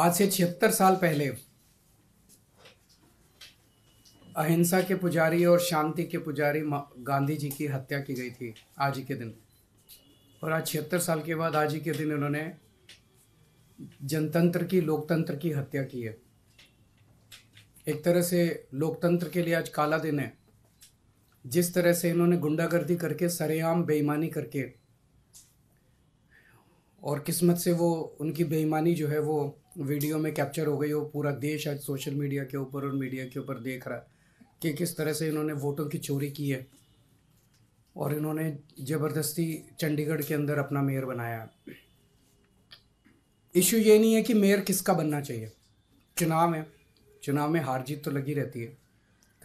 आज से छिहत्तर साल पहले अहिंसा के पुजारी और शांति के पुजारी गांधी जी की हत्या की गई थी आज ही के दिन और आज छिहत्तर साल के बाद आज ही के दिन उन्होंने जनतंत्र की लोकतंत्र की हत्या की है एक तरह से लोकतंत्र के लिए आज काला दिन है जिस तरह से इन्होंने गुंडागर्दी करके सरेआम बेईमानी करके और किस्मत से वो उनकी बेईमानी जो है वो वीडियो में कैप्चर हो गई वो पूरा देश आज सोशल मीडिया के ऊपर और मीडिया के ऊपर देख रहा है कि किस तरह से इन्होंने वोटों की चोरी की है और इन्होंने ज़बरदस्ती चंडीगढ़ के अंदर अपना मेयर बनाया इशू ये नहीं है कि मेयर किसका बनना चाहिए चुनाव है चुनाव में हार जीत तो लगी रहती है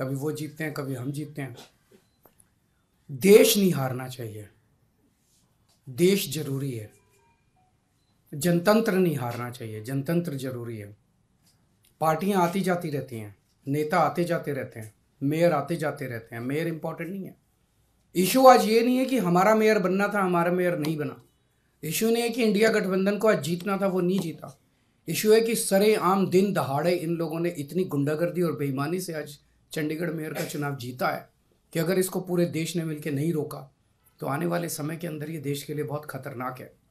कभी वो जीतते हैं कभी हम जीतते हैं देश नहीं हारना चाहिए देश जरूरी है जनतंत्र नहीं हारना चाहिए जनतंत्र जरूरी है पार्टियां आती जाती रहती हैं नेता आते जाते रहते हैं मेयर आते जाते रहते हैं मेयर इंपॉर्टेंट नहीं है इशू आज ये नहीं है कि हमारा मेयर बनना था हमारा मेयर नहीं बना इशू नहीं है कि इंडिया गठबंधन को आज जीतना था वो नहीं जीता इशू है कि सरे आम दिन दहाड़े इन लोगों ने इतनी गुंडागर्दी और बेईमानी से आज चंडीगढ़ मेयर का चुनाव जीता है कि अगर इसको पूरे देश ने मिलकर नहीं रोका तो आने वाले समय के अंदर ये देश के लिए बहुत खतरनाक है